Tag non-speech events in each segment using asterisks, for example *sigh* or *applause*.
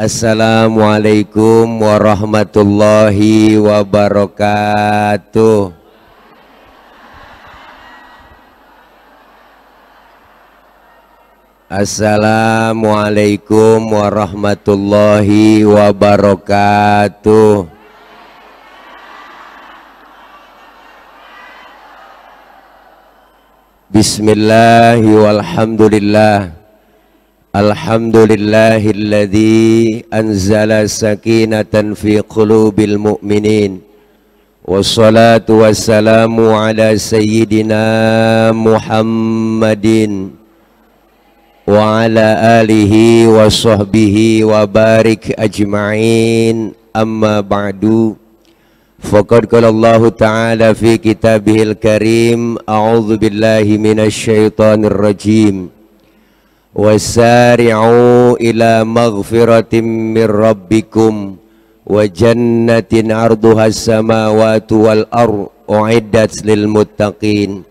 Assalamualaikum warahmatullahi wabarakatuh. Assalamualaikum warahmatullahi wabarakatuh. Bismillahirrahmanirrahim. الحمد لله الذي أنزل سكينة في قلوب المؤمنين والصلاة والسلام على سيدنا محمد وعلى آله وصحبه وبارك أجمعين أما بعد فقد قال الله تعالى في كتابه الكريم أعوذ بالله من الشيطان الرجيم maghfiratin min rabbikum wa jannatin وجنة عرضها wal والأرض uiddat lil muttaqin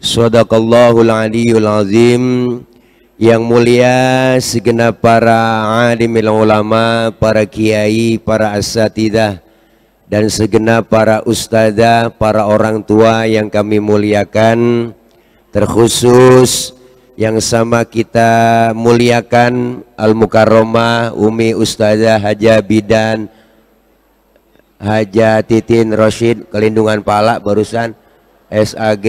sadaqallahul aliyul azim Yang mulia segenap para alimil ulama, para kiai, para asatidah dan segenap para ustazah, para orang tua yang kami muliakan terkhusus yang sama kita muliakan Al Mukarromah Umi Ustazah Haja Bidan Haja Titin Rosid Kelindungan pala barusan SAG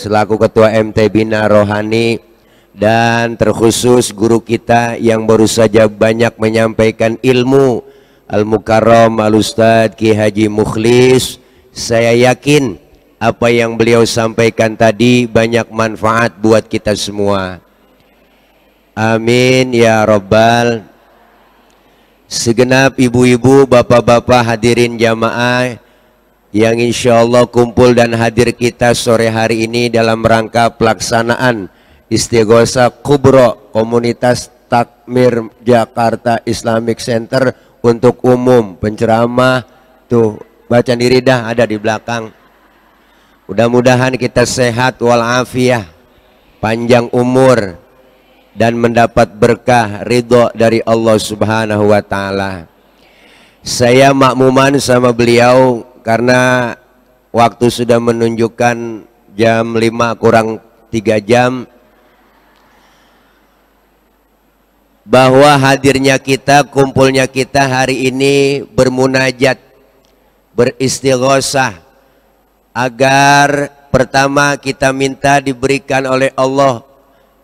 selaku Ketua MT Bina Rohani dan terkhusus guru kita yang baru saja banyak menyampaikan ilmu Al Mukarrom Al Ustadz Ki Haji Mukhlis saya yakin apa yang beliau sampaikan tadi banyak manfaat buat kita semua. Amin ya Rabbal. Segenap ibu-ibu, bapak-bapak hadirin jamaah yang insya Allah kumpul dan hadir kita sore hari ini dalam rangka pelaksanaan Istighosa Kubro Komunitas Takmir Jakarta Islamic Center untuk umum penceramah tuh baca diri dah ada di belakang Mudah-mudahan kita sehat walafiah, panjang umur dan mendapat berkah ridho dari Allah Subhanahu wa taala. Saya makmuman sama beliau karena waktu sudah menunjukkan jam 5 kurang 3 jam bahwa hadirnya kita, kumpulnya kita hari ini bermunajat, beristighosah, agar pertama kita minta diberikan oleh Allah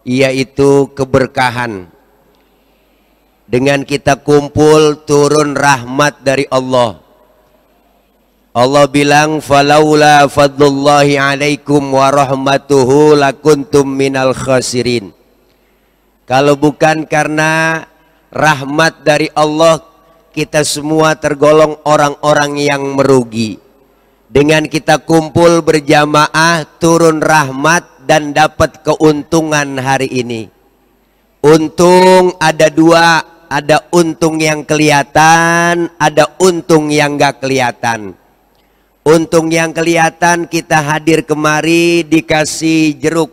yaitu keberkahan dengan kita kumpul turun rahmat dari Allah Allah bilang falaula fadlullahi alaikum wa rahmatuhu lakuntum minal khasirin kalau bukan karena rahmat dari Allah kita semua tergolong orang-orang yang merugi dengan kita kumpul berjamaah turun rahmat dan dapat keuntungan hari ini untung ada dua ada untung yang kelihatan ada untung yang gak kelihatan untung yang kelihatan kita hadir kemari dikasih jeruk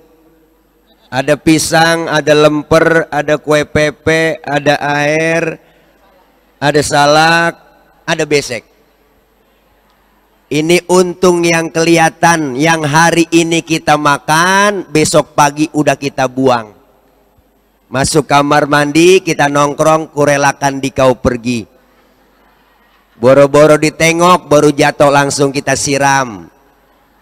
ada pisang, ada lemper, ada kue pepe, ada air, ada salak, ada besek ini untung yang kelihatan, yang hari ini kita makan, besok pagi udah kita buang. Masuk kamar mandi, kita nongkrong, kurelakan di kau pergi. Boro-boro ditengok, baru jatuh langsung kita siram.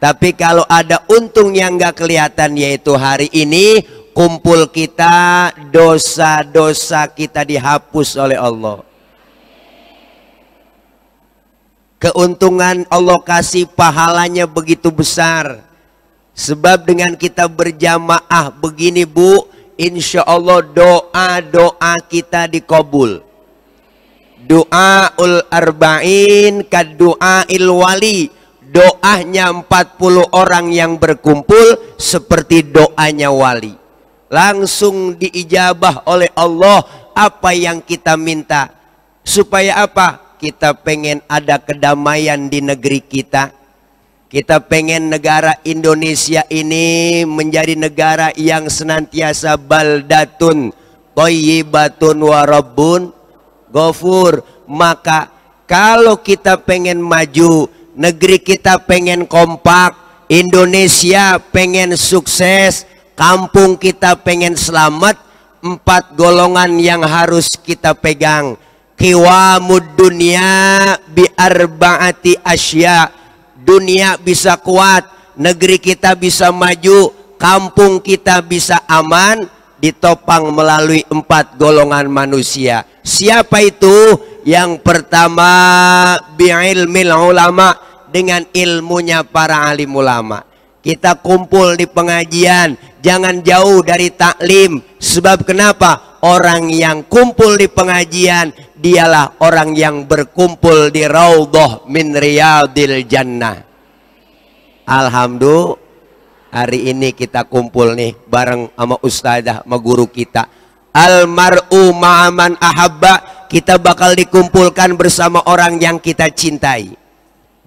Tapi kalau ada untung yang gak kelihatan, yaitu hari ini, kumpul kita, dosa-dosa kita dihapus oleh Allah. keuntungan Allah kasih pahalanya begitu besar sebab dengan kita berjamaah begini bu insya Allah doa-doa kita dikabul doa ul arba'in kad doa il wali doanya 40 orang yang berkumpul seperti doanya wali langsung diijabah oleh Allah apa yang kita minta supaya apa kita pengen ada kedamaian di negeri kita kita pengen negara Indonesia ini menjadi negara yang senantiasa baldatun toyibatun warabun, gofur maka kalau kita pengen maju negeri kita pengen kompak Indonesia pengen sukses kampung kita pengen selamat empat golongan yang harus kita pegang Kiwamud dunia bi arbaati asya. Dunia bisa kuat, negeri kita bisa maju, kampung kita bisa aman, ditopang melalui empat golongan manusia. Siapa itu? Yang pertama bi'ilmil ulama dengan ilmunya para alim ulama. Kita kumpul di pengajian, jangan jauh dari taklim. Sebab kenapa? orang yang kumpul di pengajian dialah orang yang berkumpul di raudhah min riyadil jannah alhamdulillah hari ini kita kumpul nih bareng sama ustazah sama guru kita almar'u ma'aman ahabba kita bakal dikumpulkan bersama orang yang kita cintai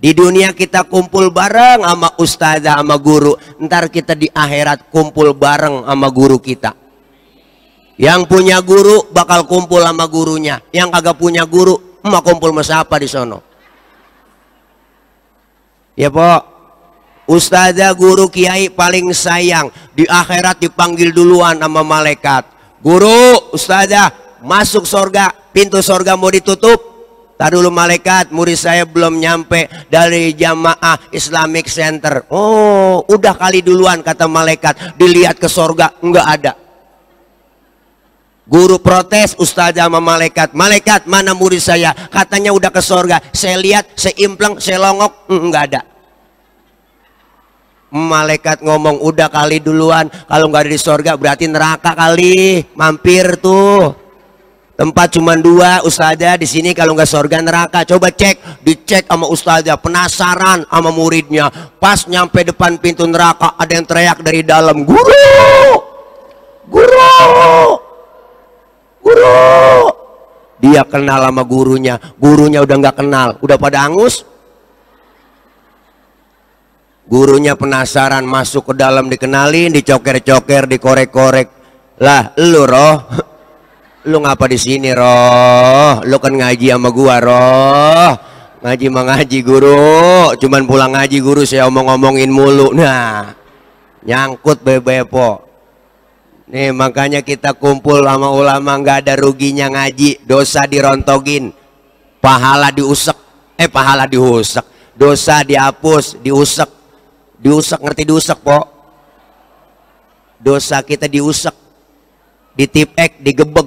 di dunia kita kumpul bareng sama ustazah sama guru ntar kita di akhirat kumpul bareng sama guru kita yang punya guru bakal kumpul sama gurunya. Yang kagak punya guru, mau kumpul sama siapa di sono? Ya, Pak. Ustazah guru kiai paling sayang di akhirat dipanggil duluan sama malaikat. Guru, ustazah masuk sorga, pintu sorga mau ditutup. Tadi dulu malaikat, murid saya belum nyampe dari jamaah Islamic Center. Oh, udah kali duluan kata malaikat. Dilihat ke sorga, enggak ada. Guru protes, ustazah sama malaikat. Malaikat, mana murid saya? Katanya udah ke sorga. Saya lihat, saya implang, saya longok. Enggak mm, ada. Malaikat ngomong, udah kali duluan. Kalau nggak ada di sorga, berarti neraka kali. Mampir tuh. Tempat cuma dua, ustazah di sini kalau nggak sorga neraka. Coba cek, dicek sama ustazah, penasaran sama muridnya. Pas nyampe depan pintu neraka, ada yang teriak dari dalam, guru, guru guru dia kenal sama gurunya gurunya udah nggak kenal udah pada angus gurunya penasaran masuk ke dalam dikenalin dicoker-coker dikorek-korek lah lu roh lu ngapa di sini roh lu kan ngaji sama gua roh ngaji mengaji guru cuman pulang ngaji guru saya omong-omongin mulu nah nyangkut bebepo Nih makanya kita kumpul sama ulama nggak ada ruginya ngaji, dosa dirontogin, pahala diusek, eh pahala diusek, dosa dihapus, diusek, diusek ngerti diusek po? Dosa kita diusek, ditipek, digebeg,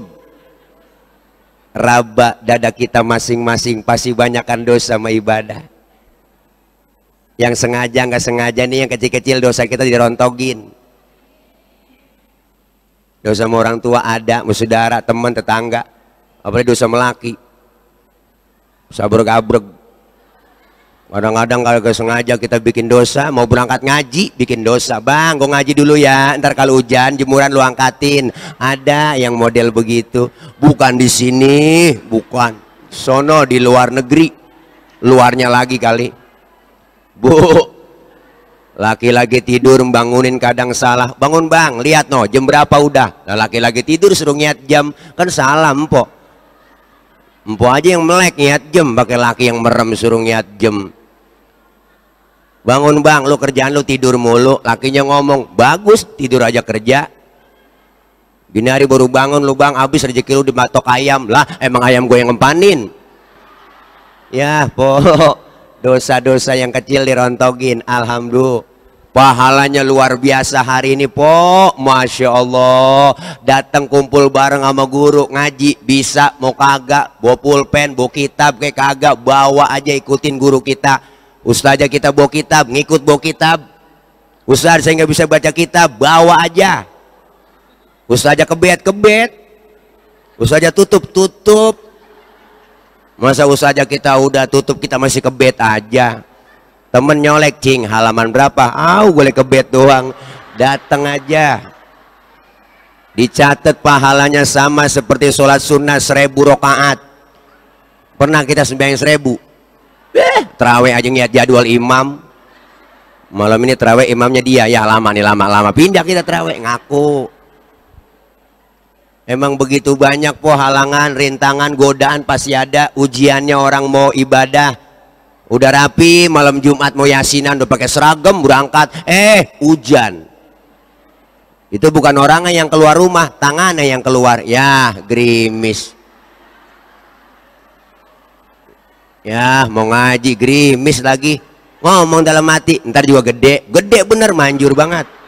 raba dada kita masing-masing pasti banyakkan dosa sama ibadah yang sengaja nggak sengaja nih yang kecil-kecil dosa kita dirontogin dosa sama orang tua ada sama saudara teman tetangga apalagi dosa melaki sabrek abrek kadang-kadang kalau sengaja kita bikin dosa mau berangkat ngaji bikin dosa bang gue ngaji dulu ya ntar kalau hujan jemuran lu angkatin ada yang model begitu bukan di sini bukan sono di luar negeri luarnya lagi kali bu Laki-laki tidur bangunin kadang salah. Bangun bang, lihat no, jam berapa udah. Laki-laki tidur suruh ngiat jam, kan salah empok. Empok aja yang melek ngiat jam, pakai laki yang merem suruh ngiat jam. Bangun bang, lu kerjaan lu tidur mulu. Lakinya ngomong, bagus tidur aja kerja. Gini hari baru bangun lu bang, habis rezeki lu di dimatok ayam. Lah, emang ayam gue yang ngempanin. Ya, pok dosa-dosa yang kecil dirontogin alhamdulillah Pahalanya luar biasa hari ini po Masya Allah Datang kumpul bareng sama guru Ngaji bisa mau kagak Bawa pulpen, bawa kitab kayak kagak Bawa aja ikutin guru kita Ustazah kita bawa kitab, ngikut bawa kitab Ustaz saya nggak bisa baca kitab Bawa aja Ustazah kebet, kebet Ustazah tutup, tutup Masa usaha kita udah tutup kita masih ke bed aja. Temen nyolek cing halaman berapa? Ah, boleh ke bed doang. Datang aja. Dicatat pahalanya sama seperti sholat sunnah seribu rokaat. Pernah kita sembahyang seribu. Eh, terawih aja ngiat jadwal imam. Malam ini terawih imamnya dia ya lama nih lama lama. Pindah kita terawih ngaku Emang begitu banyak po halangan, rintangan, godaan pasti ada. Ujiannya orang mau ibadah. Udah rapi, malam Jumat mau yasinan, udah pakai seragam, berangkat. Eh, hujan. Itu bukan orangnya yang keluar rumah, tangannya yang keluar. Ya, gerimis. Ya, mau ngaji, gerimis lagi. Ngomong dalam hati, ntar juga gede. Gede bener, manjur banget.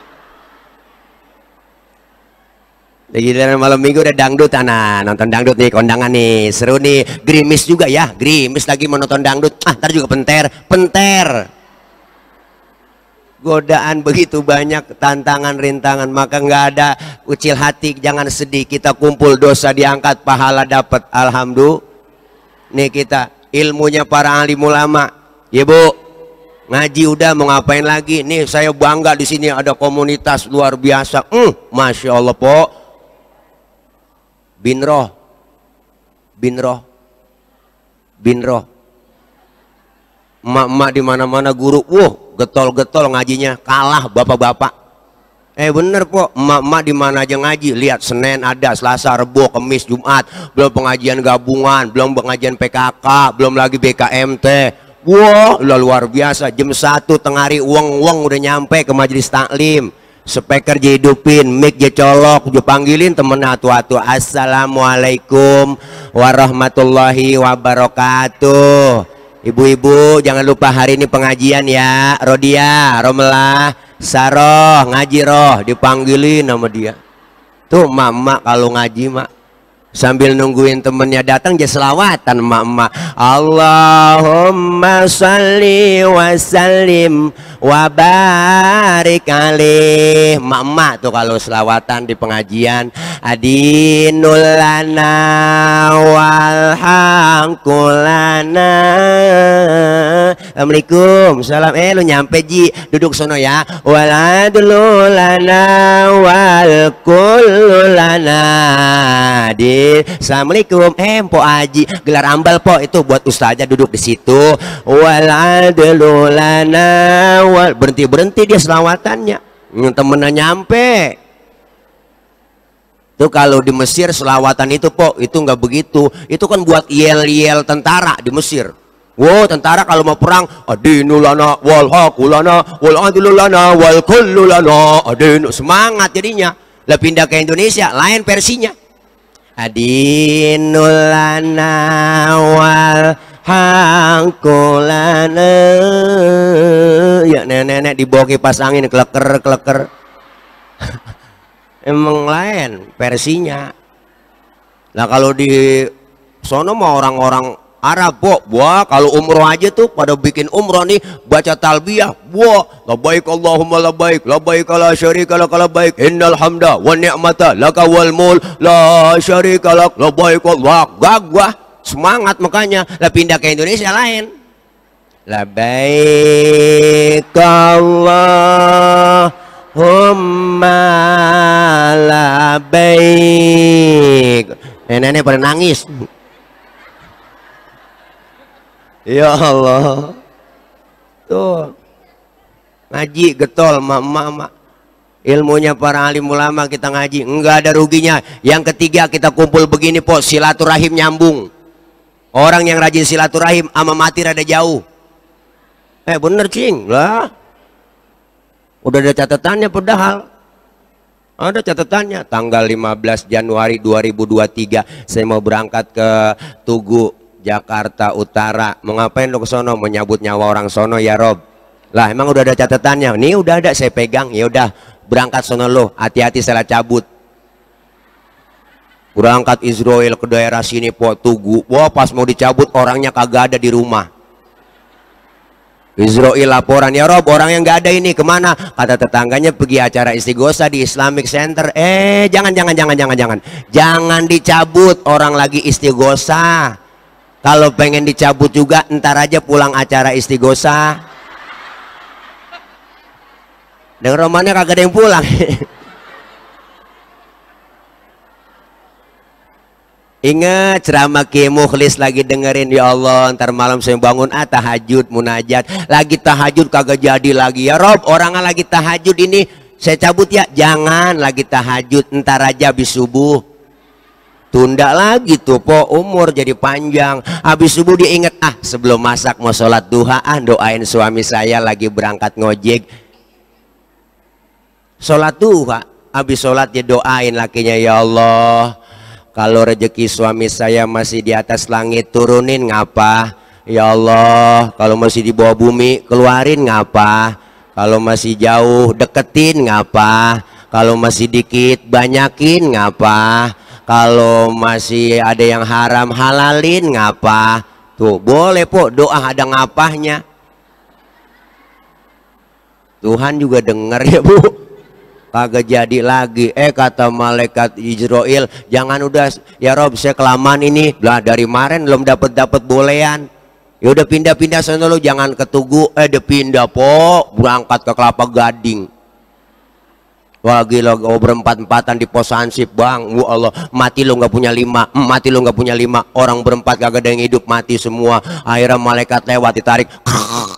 Giliran malam minggu udah dangdut ana nonton dangdut nih kondangan nih seru nih grimis juga ya grimis lagi menonton dangdut ah ntar juga penter penter godaan begitu banyak tantangan rintangan maka nggak ada ucil hati jangan sedih kita kumpul dosa diangkat pahala dapat alhamdulillah nih kita ilmunya para ahli ulama ya bu ngaji udah mau ngapain lagi nih saya bangga di sini ada komunitas luar biasa hmm masya allah po bin Roh bin emak-emak di mana-mana guru wuh, getol-getol ngajinya kalah bapak-bapak eh bener kok emak-emak di mana aja ngaji lihat Senin ada Selasa Rebo Kemis Jumat belum pengajian gabungan belum pengajian PKK belum lagi BKMT wow luar biasa jam satu tengah hari uang-uang udah nyampe ke majelis taklim speaker jadi hidupin, mic jadi colok, panggilin temen atu-atu. Assalamualaikum warahmatullahi wabarakatuh. Ibu-ibu jangan lupa hari ini pengajian ya. Rodia, Romelah, Saroh, ngaji roh dipanggilin nama dia. Tuh mama kalau ngaji mak sambil nungguin temennya datang dia selawatan mama Allahumma salli wa sallim wa barik alih mama tuh kalau selawatan di pengajian adinul lana hangkulana Assalamualaikum salam eh lu nyampe Ji duduk sono ya waladul lana wal kululana di Assalamualaikum eh po aji, gelar ambal po itu buat ustazah duduk di situ waladulana wal berhenti berhenti dia selawatannya hmm, temennya nyampe itu kalau di Mesir selawatan itu po itu nggak begitu itu kan buat yel yel tentara di Mesir Wow, tentara kalau mau perang, adinulana, walhakulana, waladululana, walkululana, adinu. Semangat jadinya. Lah pindah ke Indonesia, lain versinya adinul lana wal hangkulana ya nenek-nenek diboki pas angin kleker kleker *laughs* emang lain versinya Nah kalau di sono mah orang-orang Arab bo, wah kalau umroh aja tuh pada bikin umroh nih baca talbiyah, wah baik Allahumma la baik, la syarika lak baik. innal hamda wa ni'mata laka wal mul la syarika lak baik Allah. Gak semangat makanya lah pindah ke Indonesia lain. baik Allahumma nenek Nenek pada nangis. Ya Allah. Tuh. Ngaji getol mama mak. Ilmunya para alim ulama kita ngaji, enggak ada ruginya. Yang ketiga kita kumpul begini pos silaturahim nyambung. Orang yang rajin silaturahim ama mati rada jauh. Eh bener cing lah. Udah ada catatannya padahal. Ada catatannya tanggal 15 Januari 2023 saya mau berangkat ke Tugu Jakarta Utara mau ngapain lo ke sono mau nyabut nyawa orang sono ya Rob lah emang udah ada catatannya nih udah ada saya pegang ya udah berangkat sono lo hati-hati salah cabut berangkat Israel ke daerah sini po Tugu wah pas mau dicabut orangnya kagak ada di rumah Israel laporan ya Rob orang yang nggak ada ini kemana kata tetangganya pergi acara istighosa di Islamic Center eh jangan jangan jangan jangan jangan jangan dicabut orang lagi istighosa kalau pengen dicabut juga, ntar aja pulang acara istigosa. Dengan romannya kagak ada yang pulang. *laughs* Ingat ceramah Kiai Mukhlis lagi dengerin ya Allah ntar malam saya bangun ah tahajud munajat lagi tahajud kagak jadi lagi ya Rob orangnya lagi tahajud ini saya cabut ya jangan lagi tahajud ntar aja habis subuh tunda lagi tuh po umur jadi panjang habis subuh diinget ah sebelum masak mau sholat duha ah doain suami saya lagi berangkat ngojek sholat duha habis sholat dia doain lakinya ya Allah kalau rejeki suami saya masih di atas langit turunin ngapa ya Allah kalau masih di bawah bumi keluarin ngapa kalau masih jauh deketin ngapa kalau masih dikit banyakin ngapa kalau masih ada yang haram halalin ngapa tuh boleh po doa ada ngapahnya Tuhan juga dengar ya bu kagak jadi lagi eh kata malaikat Israel jangan udah ya Rob saya kelamaan ini lah dari kemarin belum dapat dapat bolehan ya udah pindah-pindah sana lo jangan ketugu eh pindah po berangkat ke kelapa gading Wah gila, oh berempat-empatan di pos ansip bang. Wah Allah, mati lo nggak punya lima, mati lo nggak punya lima. Orang berempat gak ada yang hidup, mati semua. Akhirnya malaikat lewat ditarik,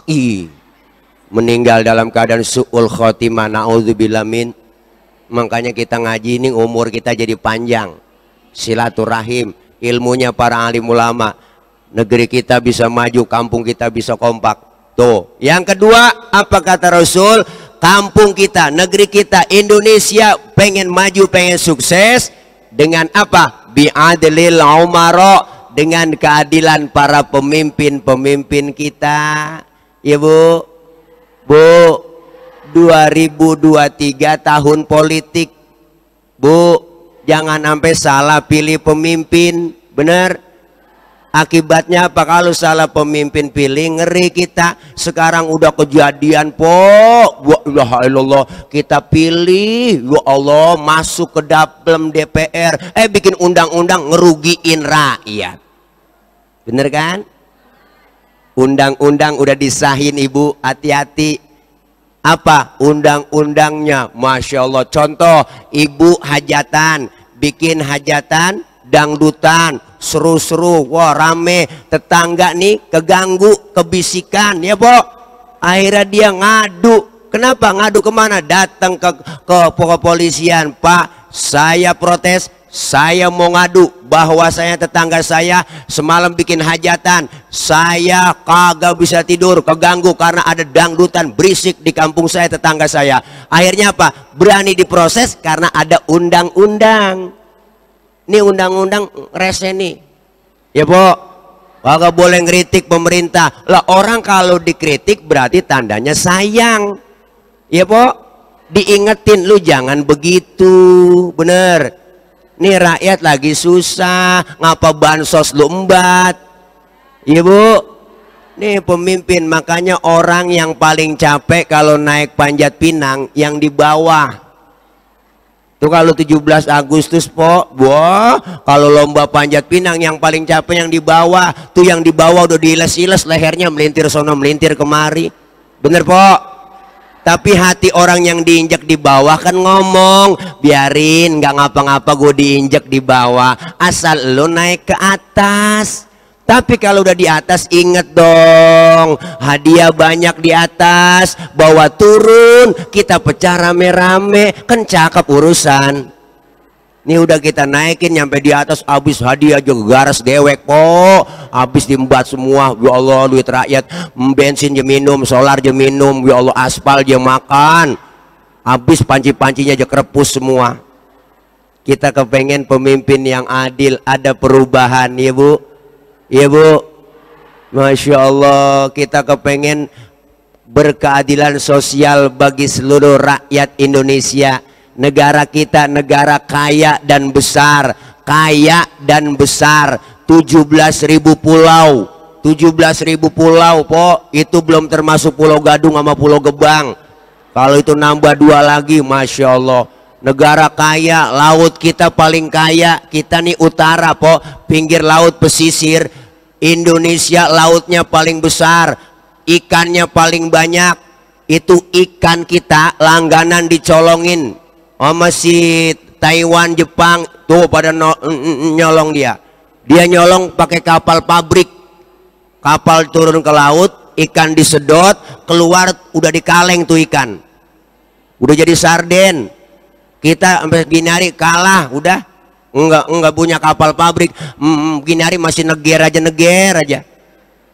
i meninggal dalam keadaan suul khotimah. Naudzubillah min. Makanya kita ngaji ini umur kita jadi panjang. Silaturahim, ilmunya para alim ulama. Negeri kita bisa maju, kampung kita bisa kompak. Tuh. Yang kedua, apa kata Rasul? kampung kita, negeri kita, Indonesia pengen maju, pengen sukses dengan apa? Bi'adlil umara dengan keadilan para pemimpin-pemimpin kita. Ya Bu. Bu 2023 tahun politik. Bu, jangan sampai salah pilih pemimpin. Benar? Akibatnya apa kalau salah pemimpin pilih ngeri kita sekarang udah kejadian po Allah kita pilih ya Allah masuk ke dalam DPR eh bikin undang-undang ngerugiin rakyat bener kan undang-undang udah disahin ibu hati-hati apa undang-undangnya Masya Allah contoh ibu hajatan bikin hajatan dangdutan seru-seru, wah rame, tetangga nih keganggu, kebisikan, ya po. Akhirnya dia ngadu. Kenapa ngadu kemana? Datang ke ke kepolisian, Pak. Saya protes, saya mau ngadu bahwa saya tetangga saya semalam bikin hajatan saya kagak bisa tidur keganggu karena ada dangdutan berisik di kampung saya tetangga saya akhirnya apa berani diproses karena ada undang-undang ini undang-undang reseni. Ya, Bu. Kagak boleh ngeritik pemerintah. Lah orang kalau dikritik berarti tandanya sayang. Ya, Bu. Diingetin lu jangan begitu. Bener. Nih rakyat lagi susah, ngapa bansos lu embat? ya Bu. Nih pemimpin, makanya orang yang paling capek kalau naik panjat pinang yang di bawah. Tuh kalau 17 Agustus po, wah kalau lomba panjat pinang yang paling capek yang di bawah, tuh yang di bawah udah diiles-iles lehernya melintir sono melintir kemari. Bener po? Tapi hati orang yang diinjak di bawah kan ngomong, biarin nggak ngapa-ngapa gue diinjak di bawah, asal lo naik ke atas. Tapi kalau udah di atas inget dong Hadiah banyak di atas Bawa turun Kita pecah rame-rame Kan cakep urusan Ini udah kita naikin sampai di atas Abis hadiah juga garas dewek po Abis dimbat semua Ya Allah duit rakyat Bensin je minum Solar je minum Ya Allah aspal je makan Abis panci-pancinya je kerepus semua Kita kepengen pemimpin yang adil Ada perubahan ya bu Iya Bu. Masya Allah kita kepengen berkeadilan sosial bagi seluruh rakyat Indonesia. Negara kita negara kaya dan besar. Kaya dan besar. 17 ribu pulau. 17 ribu pulau po. Itu belum termasuk pulau gadung sama pulau gebang. Kalau itu nambah dua lagi Masya Allah negara kaya, laut kita paling kaya, kita nih utara po, pinggir laut pesisir, Indonesia lautnya paling besar, ikannya paling banyak, itu ikan kita langganan dicolongin sama si Taiwan, Jepang, tuh pada no, nyolong dia. Dia nyolong pakai kapal pabrik, kapal turun ke laut, ikan disedot, keluar udah dikaleng tuh ikan, udah jadi sarden, kita sampai Ginari kalah, udah enggak enggak punya kapal pabrik. hmm, Ginari masih neger aja neger aja.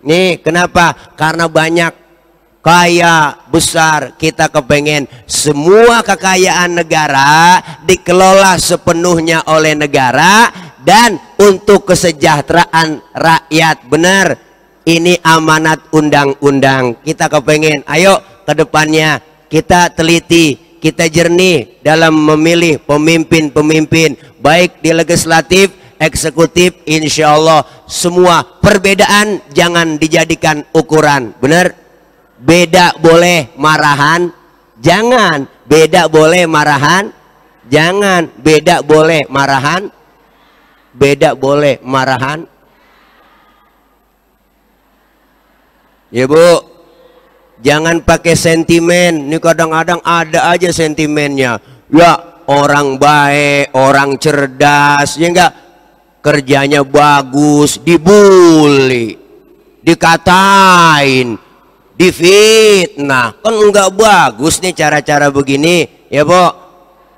Nih, kenapa? Karena banyak kaya besar kita kepengen semua kekayaan negara dikelola sepenuhnya oleh negara dan untuk kesejahteraan rakyat benar ini amanat undang-undang kita kepengen ayo ke depannya kita teliti kita jernih dalam memilih pemimpin-pemimpin baik di legislatif, eksekutif, insya Allah semua perbedaan jangan dijadikan ukuran. Benar? Beda boleh marahan, jangan. Beda boleh marahan, jangan. Beda boleh marahan, beda boleh marahan. Ya bu, Jangan pakai sentimen. Ini kadang-kadang ada aja sentimennya. Ya, orang baik, orang cerdas, ya enggak? Kerjanya bagus, dibully, dikatain, difitnah. Kan enggak bagus nih cara-cara begini, ya, Bu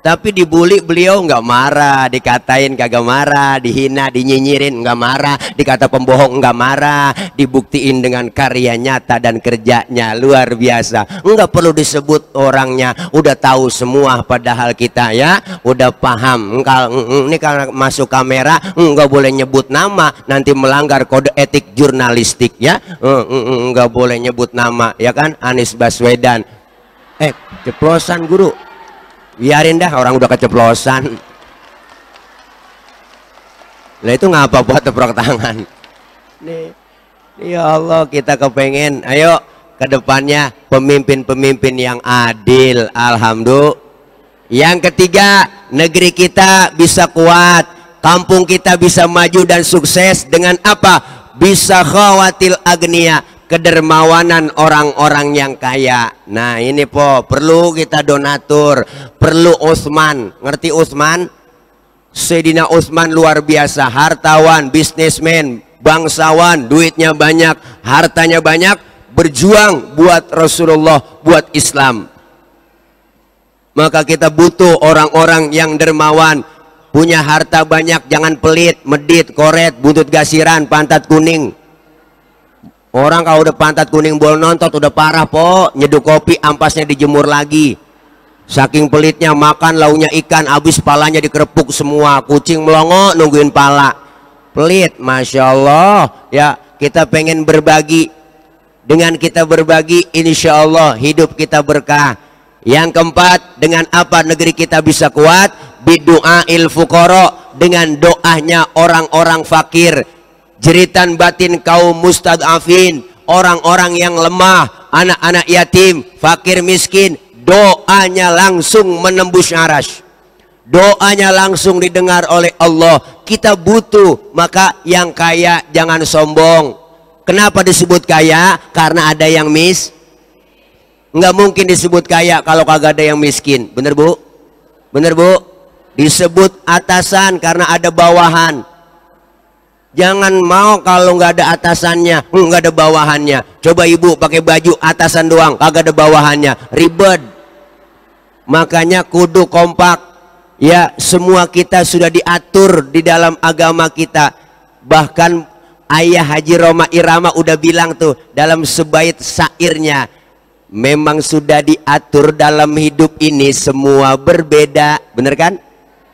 tapi dibully beliau nggak marah dikatain kagak marah dihina dinyinyirin nggak marah dikata pembohong nggak marah dibuktiin dengan karya nyata dan kerjanya luar biasa nggak perlu disebut orangnya udah tahu semua padahal kita ya udah paham kalau mm, ini karena masuk kamera nggak boleh nyebut nama nanti melanggar kode etik jurnalistik ya mm, mm, nggak boleh nyebut nama ya kan Anies Baswedan eh ceplosan guru biarin dah orang udah keceplosan lah itu ngapa buat tepuk tangan nih ya Allah kita kepengen ayo kedepannya pemimpin-pemimpin yang adil Alhamdulillah yang ketiga negeri kita bisa kuat kampung kita bisa maju dan sukses dengan apa bisa khawatil agniyah kedermawanan orang-orang yang kaya. Nah, ini po, perlu kita donatur, perlu Usman. Ngerti Usman? Sayyidina Usman luar biasa, hartawan, bisnismen, bangsawan, duitnya banyak, hartanya banyak, berjuang buat Rasulullah, buat Islam. Maka kita butuh orang-orang yang dermawan, punya harta banyak, jangan pelit, medit, koret, butut gasiran, pantat kuning. Orang kalau udah pantat kuning bol nontot udah parah po, nyeduh kopi ampasnya dijemur lagi. Saking pelitnya makan launya ikan habis palanya dikerepuk semua, kucing melongo nungguin pala. Pelit, masya Allah. Ya kita pengen berbagi. Dengan kita berbagi, insya Allah hidup kita berkah. Yang keempat, dengan apa negeri kita bisa kuat? Bidu'a il fukoro, dengan doanya orang-orang fakir jeritan batin kaum afin orang-orang yang lemah anak-anak yatim fakir miskin doanya langsung menembus aras doanya langsung didengar oleh Allah kita butuh maka yang kaya jangan sombong kenapa disebut kaya karena ada yang mis nggak mungkin disebut kaya kalau kagak ada yang miskin bener bu bener bu disebut atasan karena ada bawahan Jangan mau kalau nggak ada atasannya, nggak ada bawahannya. Coba ibu pakai baju atasan doang, kagak ada bawahannya. Ribet. Makanya kudu kompak. Ya, semua kita sudah diatur di dalam agama kita. Bahkan Ayah Haji Roma Irama udah bilang tuh dalam sebait sairnya, Memang sudah diatur dalam hidup ini semua berbeda. Bener kan?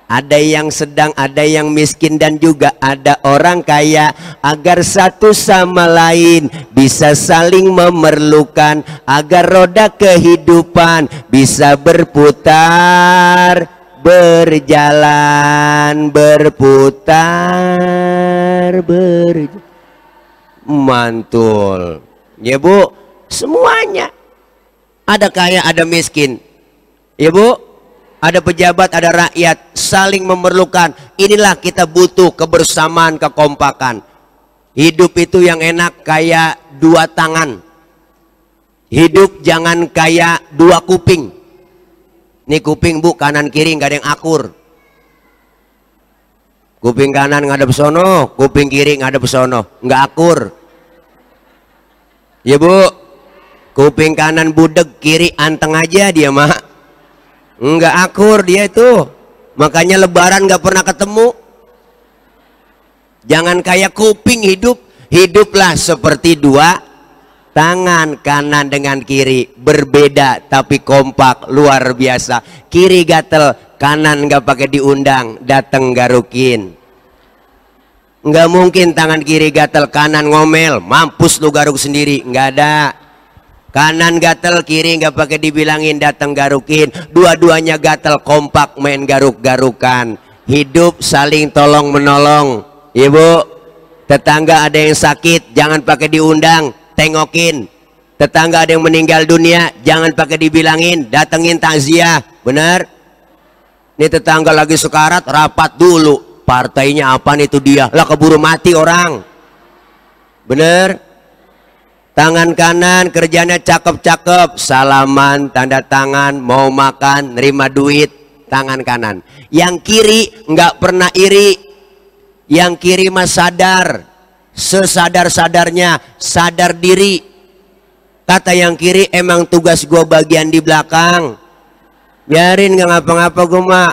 ada yang sedang, ada yang miskin dan juga ada orang kaya agar satu sama lain bisa saling memerlukan agar roda kehidupan bisa berputar berjalan berputar ber mantul ya bu semuanya ada kaya ada miskin ya bu ada pejabat, ada rakyat, saling memerlukan. Inilah kita butuh kebersamaan, kekompakan. Hidup itu yang enak kayak dua tangan. Hidup jangan kayak dua kuping. Ini kuping bu kanan kiri nggak ada yang akur. Kuping kanan ada sono, kuping kiri ada sono, nggak akur. Ya bu, kuping kanan budek, kiri anteng aja dia mak. Enggak akur dia itu makanya lebaran nggak pernah ketemu jangan kayak kuping hidup hiduplah seperti dua tangan kanan dengan kiri berbeda tapi kompak luar biasa kiri gatel kanan nggak pakai diundang dateng garukin Enggak mungkin tangan kiri gatel kanan ngomel mampus lu garuk sendiri Enggak ada kanan gatel kiri nggak pakai dibilangin datang garukin dua-duanya gatel kompak main garuk-garukan hidup saling tolong menolong ibu tetangga ada yang sakit jangan pakai diundang tengokin tetangga ada yang meninggal dunia jangan pakai dibilangin datengin takziah benar ini tetangga lagi sekarat rapat dulu partainya apa nih itu dia lah keburu mati orang bener Tangan kanan kerjanya cakep-cakep, salaman, tanda tangan, mau makan, nerima duit, tangan kanan. Yang kiri nggak pernah iri, yang kiri mah sadar, sesadar-sadarnya, sadar diri. Kata yang kiri emang tugas gue bagian di belakang. Biarin nggak ngapa-ngapa gue mah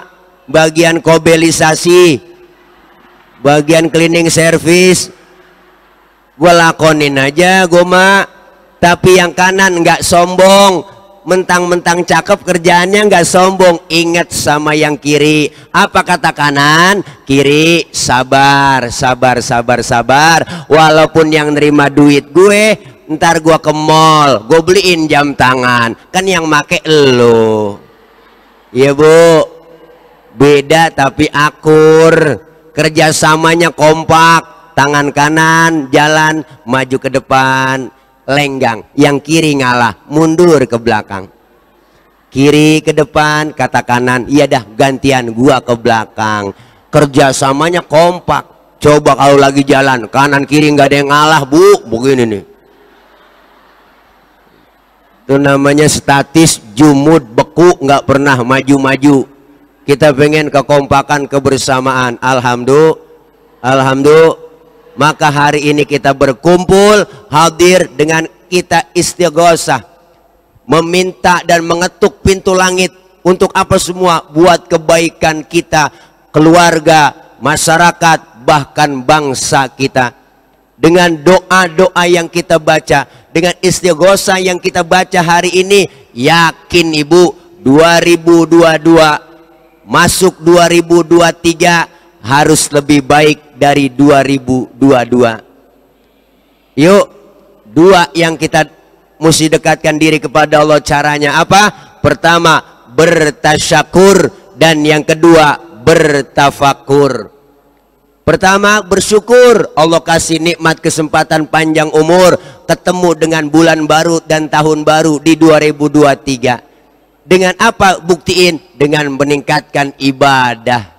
bagian kobelisasi, bagian cleaning service, gue lakonin aja gue mah tapi yang kanan nggak sombong mentang-mentang cakep kerjaannya nggak sombong ingat sama yang kiri apa kata kanan kiri sabar sabar sabar sabar walaupun yang nerima duit gue ntar gue ke mall gue beliin jam tangan kan yang make lo iya bu beda tapi akur kerjasamanya kompak tangan kanan jalan maju ke depan lenggang yang kiri ngalah mundur ke belakang kiri ke depan kata kanan iya dah gantian gua ke belakang kerjasamanya kompak coba kalau lagi jalan kanan kiri nggak ada yang ngalah bu begini nih itu namanya statis jumud beku nggak pernah maju-maju kita pengen kekompakan kebersamaan alhamdulillah alhamdulillah maka hari ini kita berkumpul hadir dengan kita istighosah meminta dan mengetuk pintu langit untuk apa semua buat kebaikan kita, keluarga, masyarakat, bahkan bangsa kita. Dengan doa-doa yang kita baca, dengan istighosa yang kita baca hari ini, yakin Ibu 2022 masuk 2023 harus lebih baik dari 2022. Yuk, dua yang kita mesti dekatkan diri kepada Allah caranya apa? Pertama, bertasyakur dan yang kedua, bertafakur. Pertama, bersyukur Allah kasih nikmat kesempatan panjang umur ketemu dengan bulan baru dan tahun baru di 2023. Dengan apa buktiin? Dengan meningkatkan ibadah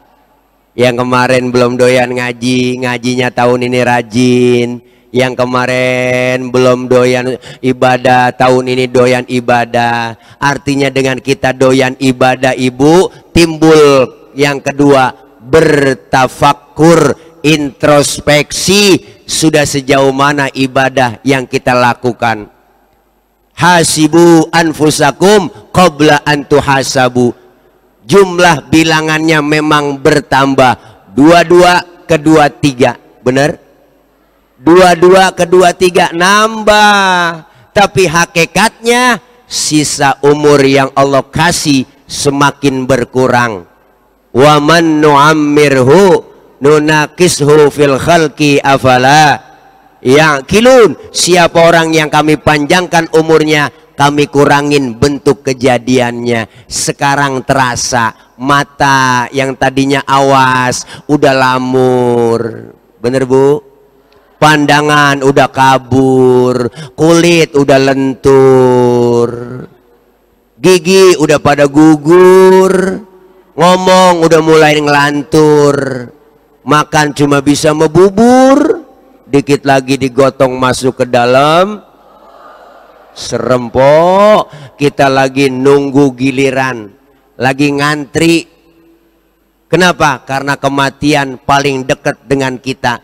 yang kemarin belum doyan ngaji ngajinya tahun ini rajin yang kemarin belum doyan ibadah tahun ini doyan ibadah artinya dengan kita doyan ibadah ibu timbul yang kedua bertafakur introspeksi sudah sejauh mana ibadah yang kita lakukan hasibu anfusakum qabla antuhasabu jumlah bilangannya memang bertambah dua dua kedua tiga benar dua dua kedua tiga nambah tapi hakikatnya sisa umur yang Allah kasih semakin berkurang wa man nu'ammirhu nunakishu fil khalqi afala ya kilun siapa orang yang kami panjangkan umurnya kami kurangin bentuk kejadiannya sekarang terasa mata yang tadinya awas udah lamur bener bu pandangan udah kabur kulit udah lentur gigi udah pada gugur ngomong udah mulai ngelantur makan cuma bisa membubur dikit lagi digotong masuk ke dalam serempok kita lagi nunggu giliran lagi ngantri kenapa karena kematian paling dekat dengan kita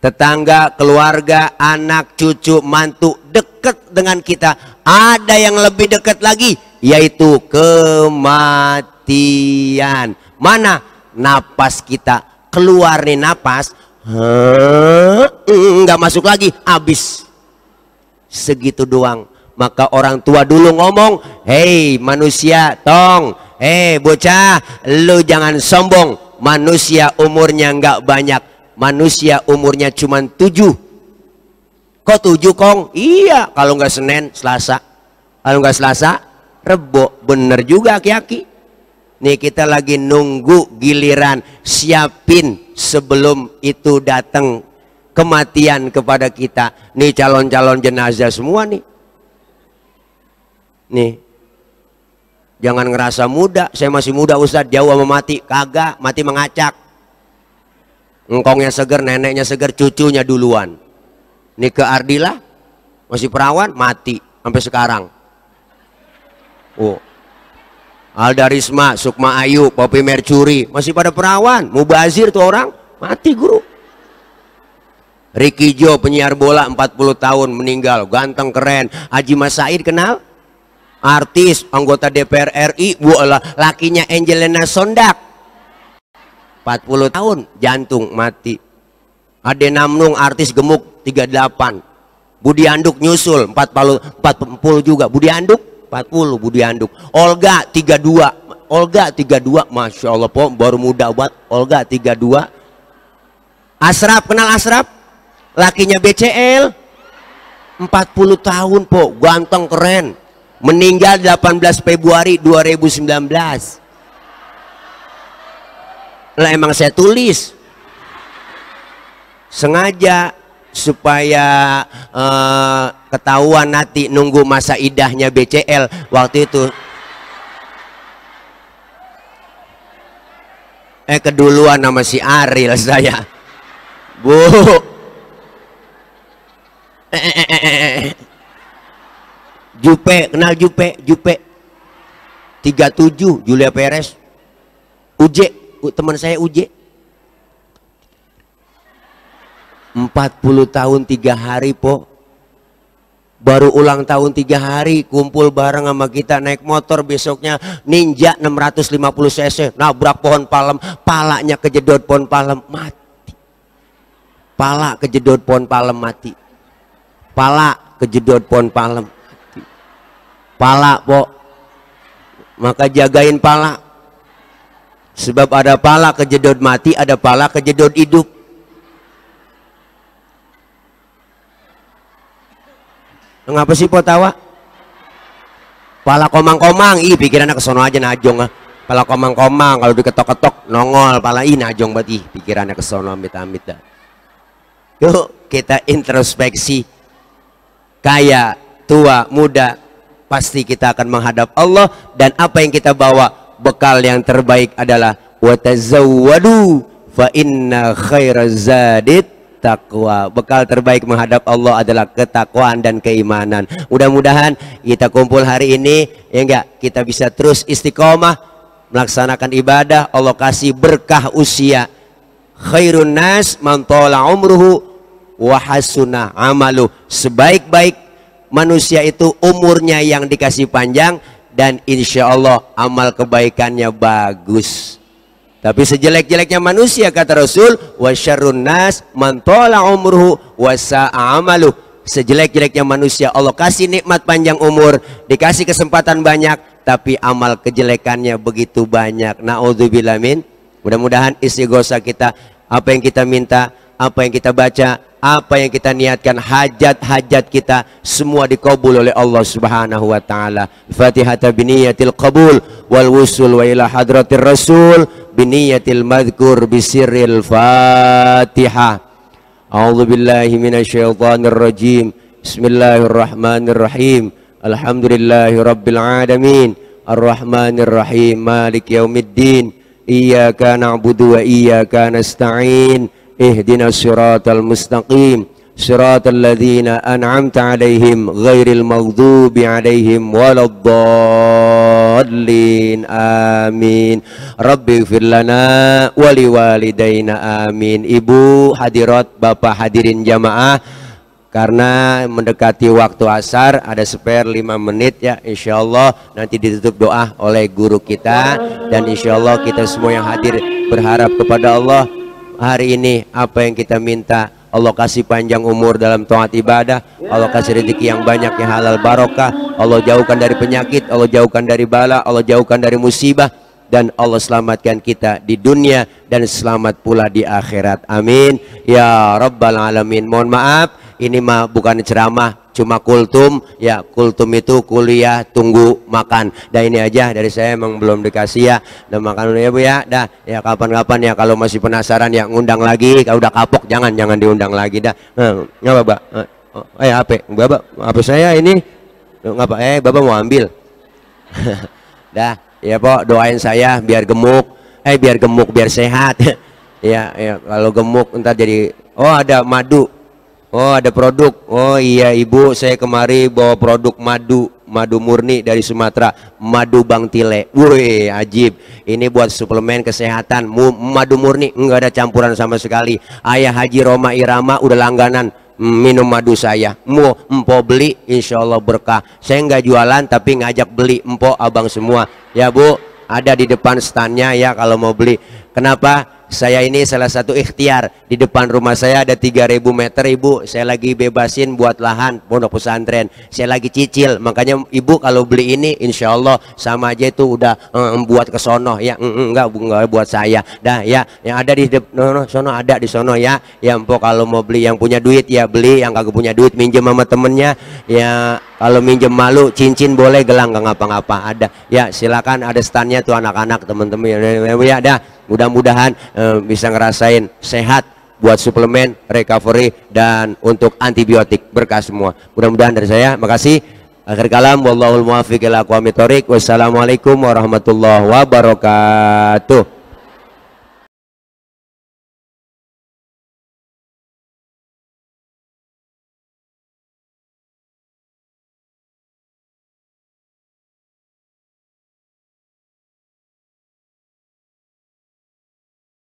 tetangga keluarga anak cucu mantu dekat dengan kita ada yang lebih dekat lagi yaitu kematian mana napas kita keluar nih napas nggak masuk lagi habis segitu doang maka orang tua dulu ngomong hei manusia tong hei bocah lu jangan sombong manusia umurnya nggak banyak manusia umurnya cuma tujuh kok tujuh kong iya kalau nggak Senin Selasa kalau nggak Selasa Rebo bener juga aki-aki nih kita lagi nunggu giliran siapin sebelum itu datang kematian kepada kita. Nih calon-calon jenazah semua nih. Nih. Jangan ngerasa muda, saya masih muda Ustadz, jauh sama mati. Kagak, mati mengacak. Engkongnya seger, neneknya seger, cucunya duluan. Nih ke Ardila, masih perawan, mati. Sampai sekarang. Oh, Alda Risma, Sukma Ayu, Popi Mercuri, masih pada perawan, Mubazir tuh orang, mati guru. Ricky Jo penyiar bola 40 tahun meninggal, ganteng keren. Haji Mas Said kenal? Artis, anggota DPR RI, buatlah lakinya Angelina Sondak. 40 tahun jantung mati. Ade Namnung artis gemuk 38. Budi Anduk nyusul 40 40 juga. Budi Anduk 40 Budi Anduk. Olga 32. Olga 32 Masya Allah po, baru muda buat Olga 32 Asrap kenal Asrap Lakinya BCL 40 tahun po, ganteng keren. Meninggal 18 Februari 2019. Lah emang saya tulis. Sengaja supaya uh, ketahuan nanti nunggu masa idahnya BCL waktu itu eh keduluan sama si Aril saya bu *laughs* Jupe, kenal Jupe, Jupe. 37 Julia Perez. Uje, teman saya Uje. 40 tahun 3 hari, Po. Baru ulang tahun tiga hari, kumpul bareng sama kita naik motor besoknya Ninja 650 cc, nabrak pohon palem, palanya kejedot pohon palem, mati. Pala kejedot pohon palem mati pala kejedot pohon palem pala po maka jagain pala sebab ada pala kejedot mati ada pala kejedot hidup ngapa sih po tawa pala komang-komang ih pikiran ke sono aja najong ah pala komang-komang kalau diketok-ketok nongol pala ih najong berarti pikirannya ke sono amit-amit dah yuk kita introspeksi kaya, tua, muda, pasti kita akan menghadap Allah dan apa yang kita bawa bekal yang terbaik adalah watazawwadu fa inna khairazadit takwa. Bekal terbaik menghadap Allah adalah ketakwaan dan keimanan. Mudah-mudahan kita kumpul hari ini, ya enggak, kita bisa terus istiqomah melaksanakan ibadah, Allah kasih berkah usia. Khairun nas man umruhu Wahasuna amalu. Sebaik-baik manusia itu umurnya yang dikasih panjang dan insya Allah amal kebaikannya bagus. Tapi sejelek-jeleknya manusia kata Rasul, wasyarun nas mantola umruhu wasa amalu. Sejelek-jeleknya manusia Allah kasih nikmat panjang umur, dikasih kesempatan banyak, tapi amal kejelekannya begitu banyak. Nauzubillah Mudah-mudahan Gosa kita apa yang kita minta, apa yang kita baca, apa yang kita niatkan hajat-hajat kita semua dikabul oleh Allah Subhanahu wa taala. Fatihata biniyatil qabul wal wusul wa ila hadratir rasul biniyatil madhkur bisirril Fatihah. A'udzu billahi minasyaitonir rajim. Bismillahirrahmanirrahim. Alhamdulillahi rabbil alamin. Arrahmanir rahim. malik yaumiddin. Iyyaka na'budu wa iyyaka nasta'in. اهدنا الصراط المستقيم صراط الذين أنعمت عليهم غير المغضوب عليهم ولا الضالين آمين رب اغفر لنا ولوالدينا آمين Ibu hadirat Bapak hadirin jamaah karena mendekati waktu asar ada spare 5 menit ya Insya Allah nanti ditutup doa oleh guru kita dan Insya Allah kita semua yang hadir berharap kepada Allah hari ini apa yang kita minta Allah kasih panjang umur dalam taat ibadah Allah kasih rezeki yang banyak yang halal barokah Allah jauhkan dari penyakit Allah jauhkan dari bala Allah jauhkan dari musibah dan Allah selamatkan kita di dunia dan selamat pula di akhirat amin ya rabbal alamin mohon maaf ini mah bukan ceramah cuma kultum ya kultum itu kuliah tunggu makan dah ini aja dari saya emang belum dikasih ya dan makan dulu ya bu ya dah ya kapan-kapan ya kalau masih penasaran ya ngundang lagi kalau udah kapok jangan jangan diundang lagi dah eh, ngapa hmm, apa eh HP oh, eh, bapak HP saya ini nggak apa eh bapak mau ambil *laughs* dah ya pok doain saya biar gemuk eh biar gemuk biar sehat *laughs* ya ya kalau gemuk ntar jadi oh ada madu Oh ada produk. Oh iya ibu saya kemari bawa produk madu. Madu murni dari Sumatera. Madu Bang Tile. Wih ajib. Ini buat suplemen kesehatan. Madu murni. Enggak ada campuran sama sekali. Ayah Haji Roma Irama udah langganan hmm, minum madu saya mau empo beli insya Allah berkah saya enggak jualan tapi ngajak beli empo abang semua ya bu ada di depan standnya ya kalau mau beli kenapa saya ini salah satu ikhtiar di depan rumah saya ada 3000 meter ibu saya lagi bebasin buat lahan pondok pesantren saya lagi cicil makanya ibu kalau beli ini insya Allah sama aja itu udah mm, buat ke sono ya mm, mm enggak, enggak buat saya dah ya yang ada di depan no, no, sono ada di sono ya ya empok kalau mau beli yang punya duit ya beli yang kagak punya duit minjem sama temennya ya kalau minjem malu cincin boleh gelang nggak ngapa-ngapa ada ya silakan ada standnya tuh anak-anak teman-teman ya, ya, ya, ya dah mudah-mudahan eh, bisa ngerasain sehat buat suplemen, recovery, dan untuk antibiotik berkas semua. Mudah-mudahan dari saya, makasih. Akhir kalam, wallahul muwaffiq ila aqwamit Wassalamualaikum warahmatullahi wabarakatuh.